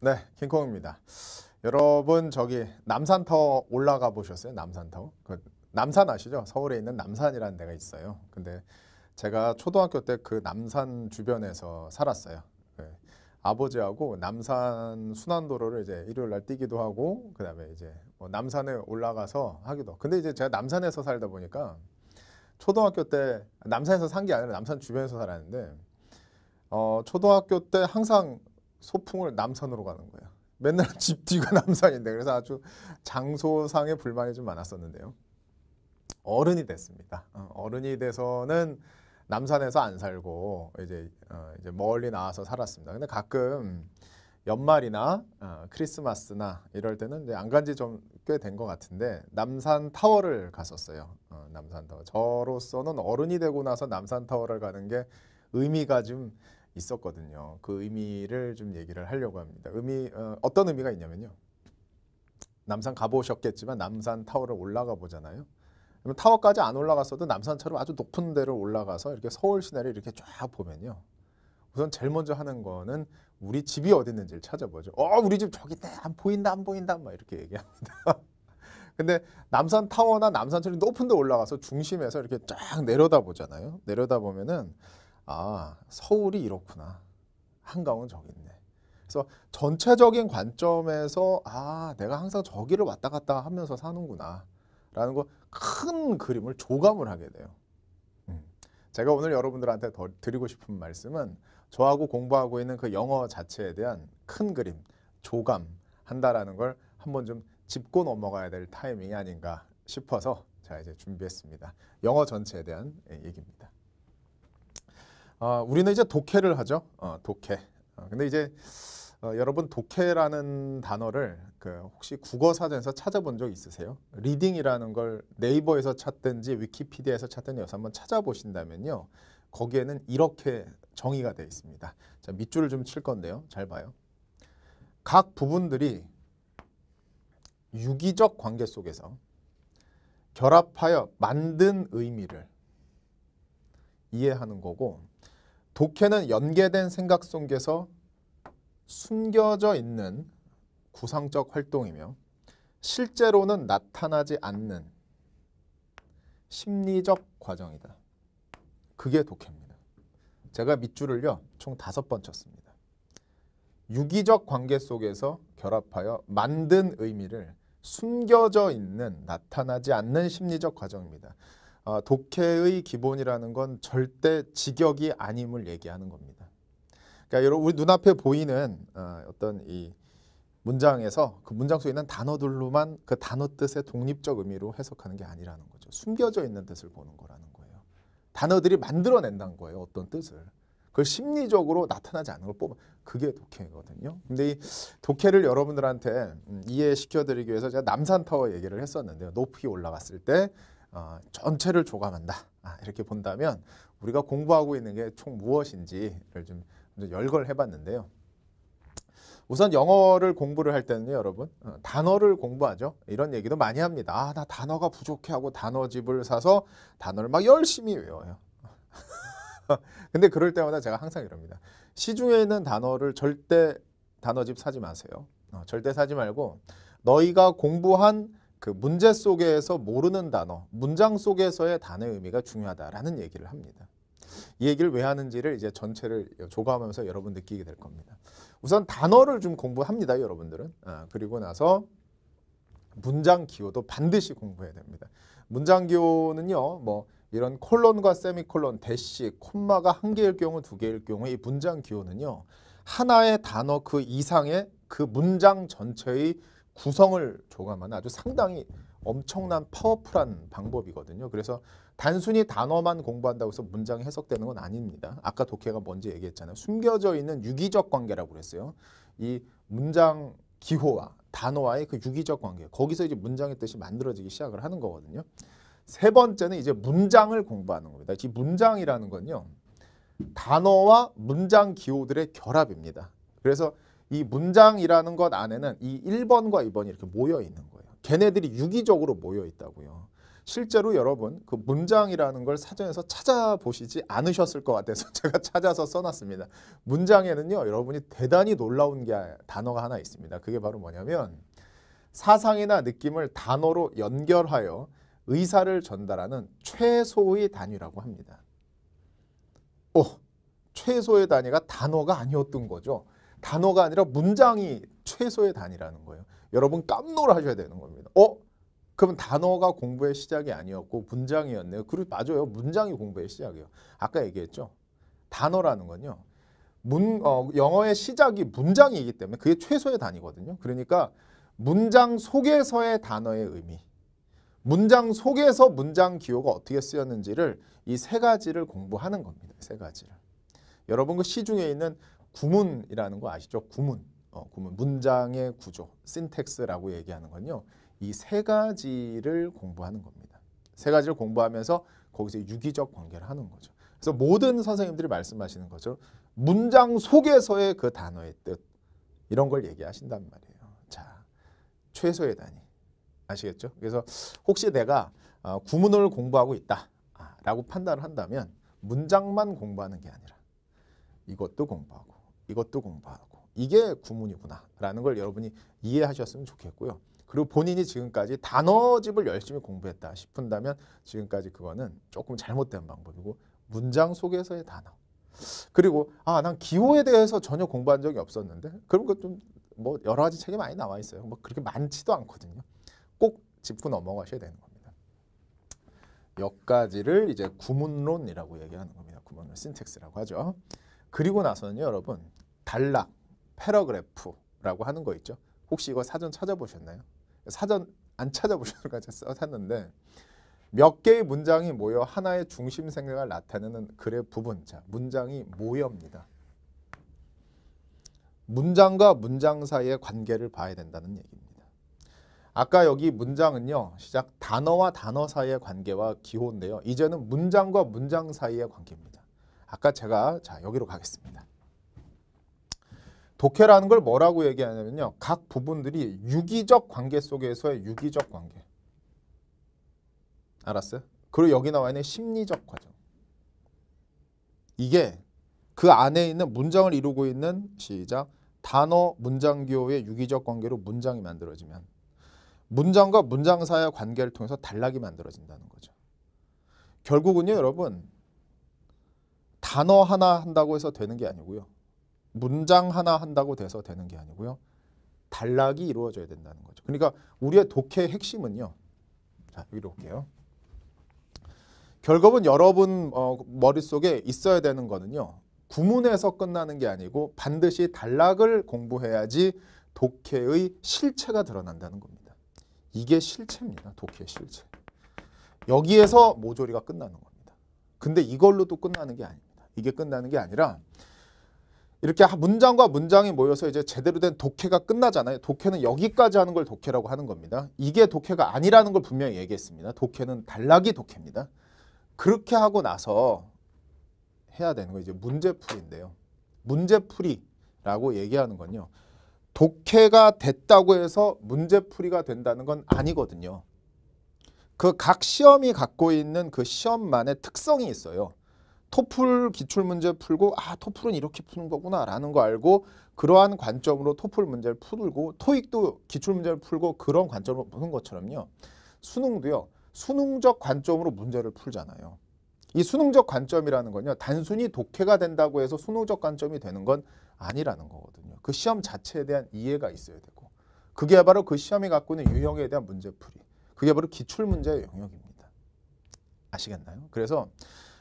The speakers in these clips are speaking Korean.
네, 킹콩입니다. 여러분 저기 남산타워 올라가 보셨어요? 남산타워? 그 남산 아시죠? 서울에 있는 남산이라는 데가 있어요. 근데 제가 초등학교 때 그 남산 주변에서 살았어요. 네. 아버지하고 남산 순환도로를 이제 일요일 날 뛰기도 하고 그다음에 이제 뭐 남산에 올라가서 하기도. 근데 이제 제가 남산에서 살다 보니까 초등학교 때 남산에서 산 게 아니라 남산 주변에서 살았는데 어, 초등학교 때 항상 소풍을 남산으로 가는 거예요. 맨날 집 뒤가 남산인데 그래서 아주 장소상의 불만이 좀 많았었는데요. 어른이 됐습니다. 어, 어른이 돼서는 남산에서 안 살고 이제 어, 이제 멀리 나와서 살았습니다. 근데 가끔 연말이나 어, 크리스마스나 이럴 때는 이제 안 간지 좀 꽤된 것 같은데 남산 타워를 갔었어요. 남산 타워. 저로서는 어른이 되고 나서 남산 타워를 가는 게 의미가 좀 있었거든요. 그 의미를 좀 얘기를 하려고 합니다. 의미 어, 어떤 의미가 있냐면요. 남산 가보셨겠지만 남산 타워를 올라가 보잖아요. 타워까지 안 올라갔어도 남산처럼 아주 높은 데로 올라가서 이렇게 서울 시내를 이렇게 쫙 보면요. 우선 제일 먼저 하는 거는 우리 집이 어디 있는지를 찾아보죠. 어, 우리 집 저기 있다. 안 보인다. 안 보인다. 막 이렇게 얘기합니다. 근데 남산 타워나 남산처럼 높은 데 올라가서 중심에서 이렇게 쫙 내려다 보잖아요. 내려다 보면은 아 서울이 이렇구나 한강은 저기 있네 그래서 전체적인 관점에서 아 내가 항상 저기를 왔다 갔다 하면서 사는구나 라는 거 큰 그림을 조감을 하게 돼요 음. 제가 오늘 여러분들한테 드리고 싶은 말씀은 저하고 공부하고 있는 그 영어 자체에 대한 큰 그림 조감 한다라는 걸 한번 좀 짚고 넘어가야 될 타이밍이 아닌가 싶어서 자 이제 준비했습니다 영어 전체에 대한 얘기입니다 어, 우리는 이제 독해를 하죠. 어, 독해. 어, 근데 이제 어, 여러분 독해라는 단어를 그 혹시 국어 사전에서 찾아본 적 있으세요? 리딩이라는 걸 네이버에서 찾든지 위키피디아에서 찾든지 여기서 한번 찾아보신다면요. 거기에는 이렇게 정의가 되어 있습니다. 자, 밑줄을 좀 칠 건데요. 잘 봐요. 각 부분들이 유기적 관계 속에서 결합하여 만든 의미를 이해하는 거고 독해는 연계된 생각 속에서 숨겨져 있는 구상적 활동이며 실제로는 나타나지 않는 심리적 과정이다. 그게 독해입니다. 제가 밑줄을요. 총 다섯 번 쳤습니다. 유기적 관계 속에서 결합하여 만든 의미를 숨겨져 있는 나타나지 않는 심리적 과정입니다. 아, 독해의 기본이라는 건 절대 직역이 아님을 얘기하는 겁니다. 그러니까 여러분 우리 눈앞에 보이는 어, 어떤 이 문장에서 그 문장 속에 있는 단어들로만 그 단어 뜻의 독립적 의미로 해석하는 게 아니라는 거죠. 숨겨져 있는 뜻을 보는 거라는 거예요. 단어들이 만들어낸다는 거예요. 어떤 뜻을. 그 심리적으로 나타나지 않는 걸 뽑아. 그게 독해거든요. 근데 이 독해를 여러분들한테 음, 이해시켜드리기 위해서 제가 남산타워 얘기를 했었는데요. 높이 올라갔을 때 어, 전체를 조감한다 아, 이렇게 본다면 우리가 공부하고 있는 게 총 무엇인지를 좀, 열거를 해봤는데요. 우선 영어를 공부를 할 때는요, 여러분 어, 단어를 공부하죠. 이런 얘기도 많이 합니다. 아, 나 단어가 부족해 하고 단어집을 사서 단어를 막 열심히 외워요. 근데 그럴 때마다 제가 항상 이럽니다. 시중에 있는 단어를 절대 단어집 사지 마세요. 어, 절대 사지 말고 너희가 공부한 그 문제 속에서 모르는 단어, 문장 속에서의 단어의 의미가 중요하다라는 얘기를 합니다. 이 얘기를 왜 하는지를 이제 전체를 조가하면서 여러분 느끼게 될 겁니다. 우선 단어를 좀 공부합니다, 여러분들은. 아, 그리고 나서 문장 기호도 반드시 공부해야 됩니다. 문장 기호는요, 뭐 이런 콜론과 세미콜론, 대시, 콤마가 한 개일 경우, 두 개일 경우 이 문장 기호는요, 하나의 단어 그 이상의 그 문장 전체의 구성을 조감하는 아주 상당히 엄청난 파워풀한 방법이거든요. 그래서 단순히 단어만 공부한다고 해서 문장이 해석되는 건 아닙니다. 아까 독해가 뭔지 얘기했잖아요. 숨겨져 있는 유기적 관계라고 그랬어요. 이 문장 기호와 단어와의 그 유기적 관계. 거기서 이제 문장의 뜻이 만들어지기 시작을 하는 거거든요. 세 번째는 이제 문장을 공부하는 겁니다. 이 문장이라는 건요. 단어와 문장 기호들의 결합입니다. 그래서 이 문장이라는 것 안에는 이 1번과 2번이 이렇게 모여 있는 거예요. 걔네들이 유기적으로 모여 있다고요. 실제로 여러분 그 문장이라는 걸 사전에서 찾아보시지 않으셨을 것 같아서 제가 찾아서 써놨습니다. 문장에는요 여러분이 대단히 놀라운 게 단어가 하나 있습니다. 그게 바로 뭐냐면 사상이나 느낌을 단어로 연결하여 의사를 전달하는 최소의 단위라고 합니다. 오, 최소의 단위가 단어가 아니었던 거죠. 단어가 아니라 문장이 최소의 단위라는 거예요. 여러분 깜놀하셔야 되는 겁니다. 어? 그럼 단어가 공부의 시작이 아니었고 문장이었네요. 그리고 맞아요. 문장이 공부의 시작이에요. 아까 얘기했죠. 단어라는 건요. 문, 어, 영어의 시작이 문장이기 때문에 그게 최소의 단위거든요. 그러니까 문장 속에서의 단어의 의미, 문장 속에서 문장 기호가 어떻게 쓰였는지를 이 세 가지를 공부하는 겁니다. 세 가지를. 여러분 그 시중에 있는 구문이라는 거 아시죠? 구문. 어, 구문. 문장의 구조, 신텍스라고 얘기하는 건요. 이 세 가지를 공부하는 겁니다. 세 가지를 공부하면서 거기서 유기적 관계를 하는 거죠. 그래서 모든 선생님들이 말씀하시는 거죠. 문장 속에서의 그 단어의 뜻 이런 걸 얘기하신단 말이에요. 자, 최소의 단위 아시겠죠? 그래서 혹시 내가 어, 구문을 공부하고 있다라고 아, 판단을 한다면 문장만 공부하는 게 아니라 이것도 공부하고 이것도 공부하고 이게 구문이구나라는 걸 여러분이 이해하셨으면 좋겠고요. 그리고 본인이 지금까지 단어집을 열심히 공부했다 싶은다면 지금까지 그거는 조금 잘못된 방법이고 문장 속에서의 단어 그리고 아난 기호에 대해서 전혀 공부한 적이 없었는데 그런 것좀뭐 여러 가지 책이 많이 나와 있어요. 뭐 그렇게 많지도 않거든요. 꼭 짚고 넘어가셔야 되는 겁니다. 몇 가지를 이제 구문론이라고 얘기하는 겁니다. 구문론, 신텍스라고 하죠. 그리고 나서는요, 여러분. 단락, 패러그래프라고 하는 거 있죠. 혹시 이거 사전 찾아보셨나요? 사전 안찾아보셔가지 써놨는데 몇 개의 문장이 모여 하나의 중심 생각을 나타내는 글의 부분자 문장이 모여입니다. 문장과 문장 사이의 관계를 봐야 된다는 얘기입니다. 아까 여기 문장은요. 시작 단어와 단어 사이의 관계와 기호인데요. 이제는 문장과 문장 사이의 관계입니다. 아까 제가 자 여기로 가겠습니다. 독해라는 걸 뭐라고 얘기하냐면요. 각 부분들이 유기적 관계 속에서의 유기적 관계. 알았어요? 그리고 여기 나와 있는 심리적 과정. 이게 그 안에 있는 문장을 이루고 있는 시작 단어 문장교의 유기적 관계로 문장이 만들어지면 문장과 문장 사이의 관계를 통해서 단락이 만들어진다는 거죠. 결국은요, 여러분 단어 하나 한다고 해서 되는 게 아니고요. 문장 하나 한다고 돼서 되는 게 아니고요. 단락이 이루어져야 된다는 거죠. 그러니까 우리의 독해의 핵심은요. 자, 여기로 올게요. 결국은 여러분 어, 머릿속에 있어야 되는 거는요. 구문에서 끝나는 게 아니고 반드시 단락을 공부해야지 독해의 실체가 드러난다는 겁니다. 이게 실체입니다. 독해 의 실체. 여기에서 모조리가 끝나는 겁니다. 근데 이걸로도 끝나는 게 아닙니다. 이게 끝나는 게 아니라 이렇게 문장과 문장이 모여서 이제 제대로 된 독해가 끝나잖아요. 독해는 여기까지 하는 걸 독해라고 하는 겁니다. 이게 독해가 아니라는 걸 분명히 얘기했습니다. 독해는 단락이 독해입니다. 그렇게 하고 나서 해야 되는 거 이제 문제풀이인데요. 문제풀이라고 얘기하는 건요. 독해가 됐다고 해서 문제풀이가 된다는 건 아니거든요. 그 각 시험이 갖고 있는 그 시험만의 특성이 있어요. 토플 기출 문제 풀고 아 토플은 이렇게 푸는 거구나라는 거 알고 그러한 관점으로 토플 문제를 풀고 토익도 기출 문제를 풀고 그런 관점으로 보는 것처럼요 수능도요 수능적 관점으로 문제를 풀잖아요 이 수능적 관점이라는 건요 단순히 독해가 된다고 해서 수능적 관점이 되는 건 아니라는 거거든요 그 시험 자체에 대한 이해가 있어야 되고 그게 바로 그 시험이 갖고 있는 유형에 대한 문제풀이 그게 바로 기출 문제의 영역입니다 아시겠나요 그래서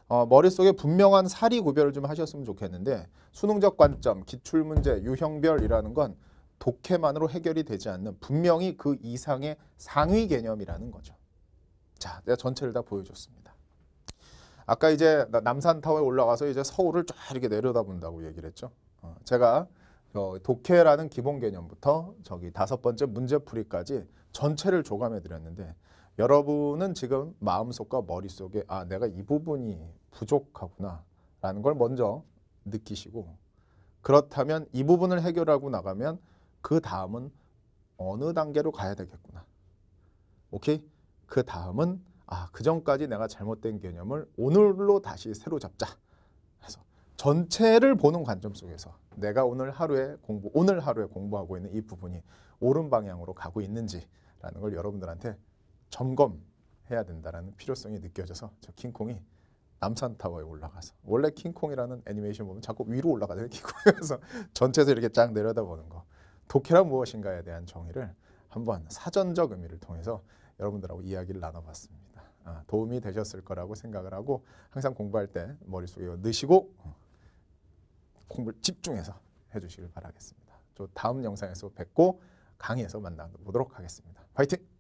어, 머릿속에 분명한 사리 구별을 좀 하셨으면 좋겠는데 수능적 관점, 기출문제, 유형별이라는 건 독해만으로 해결이 되지 않는 분명히 그 이상의 상위 개념이라는 거죠. 자, 내가 전체를 다 보여줬습니다. 아까 이제 남산타워에 올라가서 이제 서울을 쫙 이렇게 내려다본다고 얘기를 했죠. 어, 제가 어, 독해라는 기본 개념부터 저기 다섯 번째 문제풀이까지 전체를 조감해 드렸는데 여러분은 지금 마음속과 머릿속에 아 내가 이 부분이 부족하구나 라는 걸 먼저 느끼시고 그렇다면 이 부분을 해결하고 나가면 그 다음은 어느 단계로 가야 되겠구나. 오케이? 그 다음은 아, 그 전까지 내가 잘못된 개념을 오늘로 다시 새로 잡자. 해서 전체를 보는 관점 속에서 내가 오늘 하루에 공부 오늘 하루에 공부하고 있는 이 부분이 옳은 방향으로 가고 있는지라는 걸 여러분들한테 점검해야 된다라는 필요성이 느껴져서 저 킹콩이 남산타워에 올라가서 원래 킹콩이라는 애니메이션 보면 자꾸 위로 올라가잖아요 킹콩에서 전체에서 이렇게 쫙 내려다보는 거 독해란 무엇인가에 대한 정의를 한번 사전적 의미를 통해서 여러분들하고 이야기를 나눠봤습니다 아, 도움이 되셨을 거라고 생각을 하고 항상 공부할 때 머릿속에 넣으시고 어, 공부를 집중해서 해주시길 바라겠습니다 저 다음 영상에서 뵙고 강의에서 만나보도록 하겠습니다 화이팅!